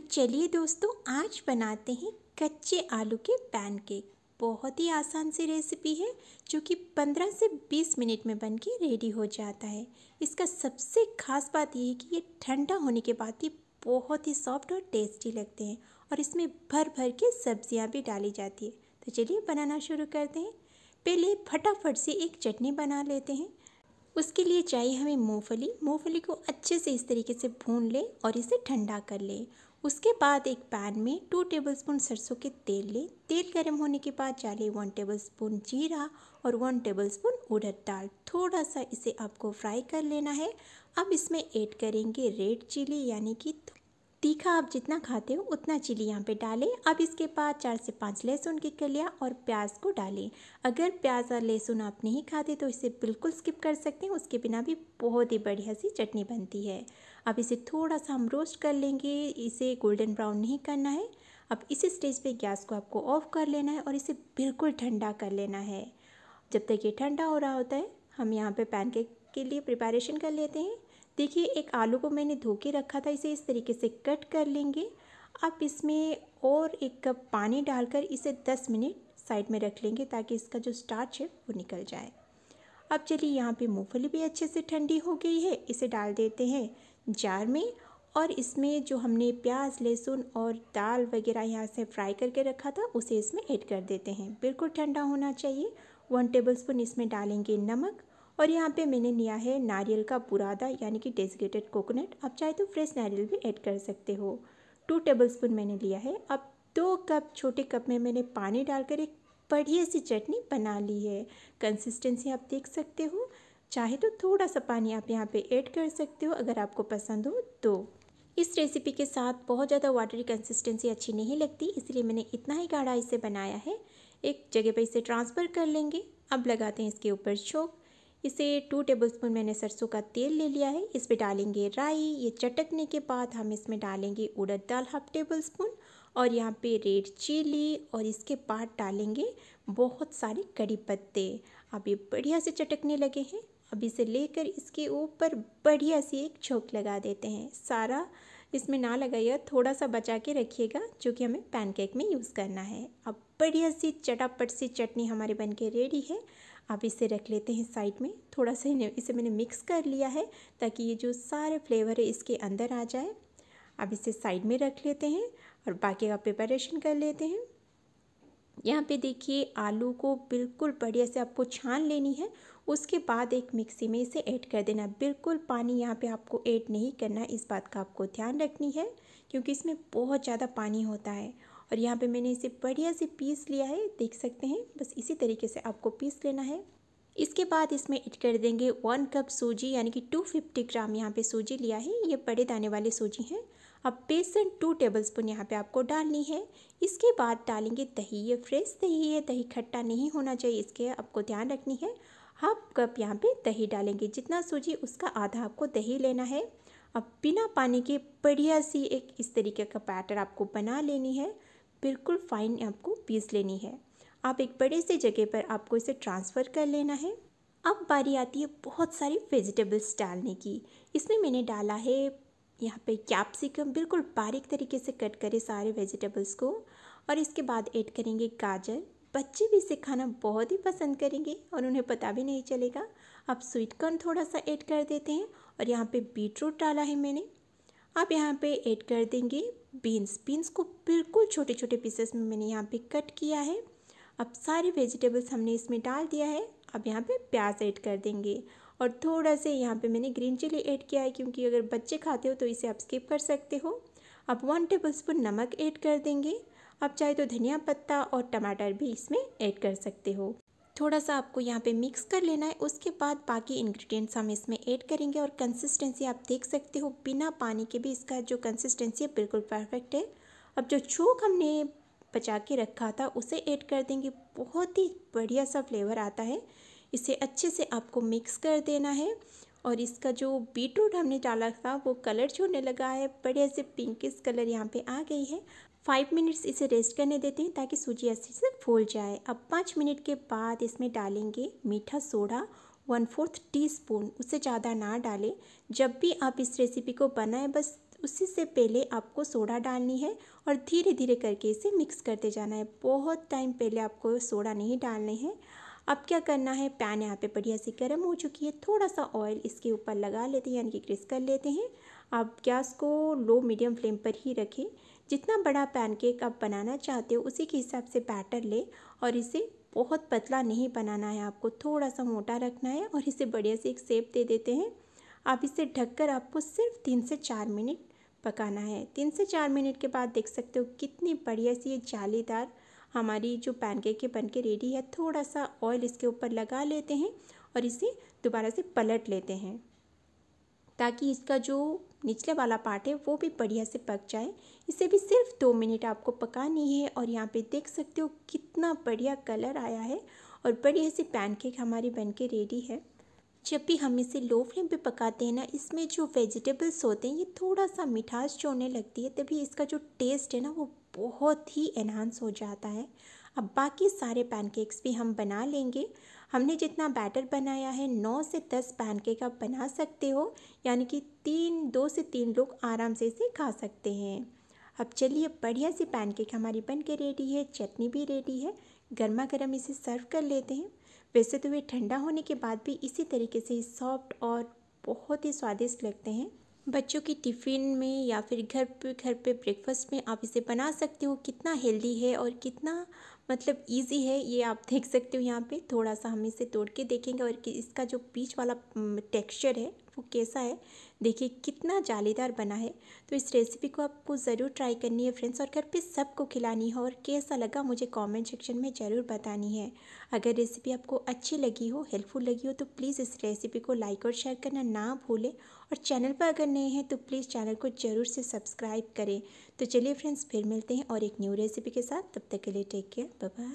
तो चलिए दोस्तों आज बनाते हैं कच्चे आलू के पैनकेक बहुत ही आसान सी रेसिपी है जो कि 15 से 20 मिनट में बन के रेडी हो जाता है इसका सबसे खास बात यह है कि ये ठंडा होने के बाद ही बहुत ही सॉफ्ट और टेस्टी लगते हैं और इसमें भर भर के सब्जियां भी डाली जाती है तो चलिए बनाना शुरू करते हैं पहले फटाफट से एक चटनी बना लेते हैं उसके लिए चाहिए हमें मूँगफली मूँगफली को अच्छे से इस तरीके से भून लें और इसे ठंडा कर लें उसके बाद एक पैन में टू टेबलस्पून सरसों के तेल लें तेल गर्म होने के बाद डालें वन टेबलस्पून जीरा और वन टेबलस्पून उड़द दाल थोड़ा सा इसे आपको फ्राई कर लेना है अब इसमें ऐड करेंगे रेड चिली यानी कि तीखा आप जितना खाते हो उतना चिली यहाँ पे डालें अब इसके बाद चार से पाँच लहसुन की कलियाँ और प्याज को डालें अगर प्याज और लहसुन आप नहीं खाते तो इसे बिल्कुल स्किप कर सकते हैं उसके बिना भी बहुत ही बढ़िया सी चटनी बनती है अब इसे थोड़ा सा हम रोस्ट कर लेंगे इसे गोल्डन ब्राउन नहीं करना है अब इसी स्टेज पर गैस को आपको ऑफ़ कर लेना है और इसे बिल्कुल ठंडा कर लेना है जब तक ये ठंडा हो रहा होता है हम यहाँ पर पैनकेक के लिए प्रिपरेशन कर लेते हैं देखिए एक आलू को मैंने धो के रखा था इसे इस तरीके से कट कर लेंगे अब इसमें और एक कप पानी डालकर इसे 10 मिनट साइड में रख लेंगे ताकि इसका जो स्टार्च है वो निकल जाए अब चलिए यहाँ पे मूँगफली भी अच्छे से ठंडी हो गई है इसे डाल देते हैं जार में और इसमें जो हमने प्याज लहसुन और दाल वगैरह यहाँ से फ्राई करके रखा था उसे इसमें ऐड कर देते हैं बिल्कुल ठंडा होना चाहिए वन स्पून इसमें डालेंगे नमक और यहाँ पे मैंने लिया है नारियल का बुरादा यानी कि डेजिकेटेड कोकोनट आप चाहे तो फ्रेश नारियल भी ऐड कर सकते हो टू टेबल स्पून मैंने लिया है अब दो कप छोटे कप में मैंने पानी डालकर एक बढ़िया सी चटनी बना ली है कंसिस्टेंसी आप देख सकते हो चाहे तो थोड़ा सा पानी आप यहाँ पे ऐड कर सकते हो अगर आपको पसंद हो तो इस रेसिपी के साथ बहुत ज़्यादा वाटरी कंसिस्टेंसी अच्छी नहीं लगती इसलिए मैंने इतना ही गाढ़ा इसे बनाया है एक जगह पर इसे ट्रांसफ़र कर लेंगे अब लगाते हैं इसके ऊपर छोक इसे टू टेबलस्पून मैंने सरसों का तेल ले लिया है इस पर डालेंगे राई ये चटकने के बाद हम इसमें डालेंगे उड़द दाल हाफ टेबल स्पून और यहाँ पे रेड चिली और इसके बाद डालेंगे बहुत सारे कड़ी पत्ते अब ये बढ़िया से चटकने लगे हैं अब इसे लेकर इसके ऊपर बढ़िया सी एक छोंक लगा देते हैं सारा इसमें ना लगाइए थोड़ा सा बचा के रखिएगा जो कि हमें पैनकेक में यूज़ करना है अब बढ़िया सी चटापट सी चटनी हमारे बन के रेडी है आप इसे रख लेते हैं साइड में थोड़ा सा इसे मैंने मिक्स कर लिया है ताकि ये जो सारे फ्लेवर है इसके अंदर आ जाए आप इसे साइड में रख लेते हैं और बाकी का प्रिपरेशन कर लेते हैं यहाँ पे देखिए आलू को बिल्कुल बढ़िया से आपको छान लेनी है उसके बाद एक मिक्सी में इसे ऐड कर देना बिल्कुल पानी यहाँ पे आपको ऐड नहीं करना इस बात का आपको ध्यान रखनी है क्योंकि इसमें बहुत ज़्यादा पानी होता है और यहाँ पे मैंने इसे बढ़िया से पीस लिया है देख सकते हैं बस इसी तरीके से आपको पीस लेना है इसके बाद इसमें ऐड कर देंगे वन कप सूजी यानी कि टू फिफ्टी ग्राम यहाँ पे सूजी लिया है ये बड़े दाने वाले सूजी हैं अब बेसन टू टेबल स्पून यहाँ पर आपको डालनी है इसके बाद डालेंगे दही ये फ्रेश दही है दही खट्टा नहीं होना चाहिए इसके आपको ध्यान रखनी है हाफ कप यहाँ पर दही डालेंगे जितना सूजी उसका आधा आपको दही लेना है अब बिना पानी के बढ़िया सी एक इस तरीके का बैटर आपको बना लेनी है बिल्कुल फाइन आपको पीस लेनी है आप एक बड़े से जगह पर आपको इसे ट्रांसफ़र कर लेना है अब बारी आती है बहुत सारी वेजिटेबल्स डालने की इसमें मैंने डाला है यहाँ पे कैप्सिकम बिल्कुल बारीक तरीके से कट करें सारे वेजिटेबल्स को और इसके बाद ऐड करेंगे गाजर बच्चे भी इसे खाना बहुत ही पसंद करेंगे और उन्हें पता भी नहीं चलेगा आप स्वीट कॉर्न थोड़ा सा ऐड कर देते हैं और यहाँ पे बीट रूट डाला है मैंने आप यहाँ पे ऐड कर देंगे बीन्स बीन्स को बिल्कुल छोटे छोटे पीसेस में मैंने यहाँ पे कट किया है अब सारे वेजिटेबल्स हमने इसमें डाल दिया है अब यहाँ पे प्याज ऐड कर देंगे और थोड़ा से यहाँ पे मैंने ग्रीन चिली ऐड किया है क्योंकि अगर बच्चे खाते हो तो इसे आप स्किप कर सकते हो अब वन टेबल स्पून नमक ऐड कर देंगे आप चाहे तो धनिया पत्ता और टमाटर भी इसमें ऐड कर सकते हो थोड़ा सा आपको यहाँ पे मिक्स कर लेना है उसके बाद बाकी इंग्रेडिएंट्स हम इसमें ऐड करेंगे और कंसिस्टेंसी आप देख सकते हो बिना पानी के भी इसका जो कंसिस्टेंसी है बिल्कुल परफेक्ट है अब जो छोंक हमने बचा के रखा था उसे ऐड कर देंगे बहुत ही बढ़िया सा फ्लेवर आता है इसे अच्छे से आपको मिक्स कर देना है और इसका जो बीटरूट हमने डाला था वो कलर छोड़ने लगा है बढ़िया से पिंकिस कलर यहाँ पे आ गई है फाइव मिनट्स इसे रेस्ट करने देते हैं ताकि सूजी अच्छे से फूल जाए अब पाँच मिनट के बाद इसमें डालेंगे मीठा soda one fourth teaspoon उससे ज़्यादा ना डालें जब भी आप इस रेसिपी को बनाएं बस उसी से पहले आपको सोडा डालनी है और धीरे धीरे करके इसे मिक्स करते जाना है बहुत टाइम पहले आपको सोडा नहीं डालने हैं अब क्या करना है पैन यहाँ पे बढ़िया से गर्म हो चुकी है थोड़ा सा ऑयल इसके ऊपर लगा लेते हैं यानी कि ग्रीस कर लेते हैं आप गैस को लो मीडियम फ्लेम पर ही रखें जितना बड़ा पैनकेक आप बनाना चाहते हो उसी के हिसाब से बैटर ले और इसे बहुत पतला नहीं बनाना है आपको थोड़ा सा मोटा रखना है और इसे बढ़िया से एक सेप दे देते हैं आप इसे ढककर आपको सिर्फ तीन से चार मिनट पकाना है तीन से चार मिनट के बाद देख सकते हो कितनी बढ़िया सी ये जालीदार हमारी जो पैनकेक के बन के रेडी है थोड़ा सा ऑयल इसके ऊपर लगा लेते हैं और इसे दोबारा से पलट लेते हैं ताकि इसका जो निचले वाला पार्ट है वो भी बढ़िया से पक जाए इसे भी सिर्फ दो मिनट आपको पकानी है और यहाँ पे देख सकते हो कितना बढ़िया कलर आया है और बढ़िया से पैनकेक हमारी बन के रेडी है जब भी हम इसे लो फ्लेम पे पकाते हैं ना इसमें जो वेजिटेबल्स होते हैं ये थोड़ा सा मिठास छोड़ने लगती है तभी इसका जो टेस्ट है ना वो बहुत ही एनहांस हो जाता है अब बाकी सारे पैनकेक्स भी हम बना लेंगे हमने जितना बैटर बनाया है नौ से दस पैनकेक आप बना सकते हो यानी कि तीन दो से तीन लोग आराम से इसे खा सकते हैं अब चलिए बढ़िया सी पैनकेक हमारी बन के रेडी है चटनी भी रेडी है गर्मा गर्म इसे सर्व कर लेते हैं वैसे तो वे ठंडा होने के बाद भी इसी तरीके से सॉफ्ट और बहुत ही स्वादिष्ट लगते हैं बच्चों की टिफ़िन में या फिर घर पे घर पे ब्रेकफास्ट में आप इसे बना सकते हो कितना हेल्दी है और कितना मतलब इजी है ये आप देख सकते हो यहाँ पे थोड़ा सा हम इसे तोड़ के देखेंगे और कि इसका जो बीच वाला टेक्सचर है वो कैसा है देखिए कितना जालीदार बना है तो इस रेसिपी को आपको ज़रूर ट्राई करनी है फ्रेंड्स और घर पे सबको खिलानी है और कैसा लगा मुझे कमेंट सेक्शन में ज़रूर बतानी है अगर रेसिपी आपको अच्छी लगी हो हेल्पफुल लगी हो तो प्लीज़ इस रेसिपी को लाइक और शेयर करना ना भूलें और चैनल पर अगर नए हैं तो प्लीज़ चैनल को ज़रूर से सब्सक्राइब करें तो चलिए फ्रेंड्स फिर मिलते हैं और एक न्यू रेसिपी के साथ तब तक के लिए टेक केयर बाय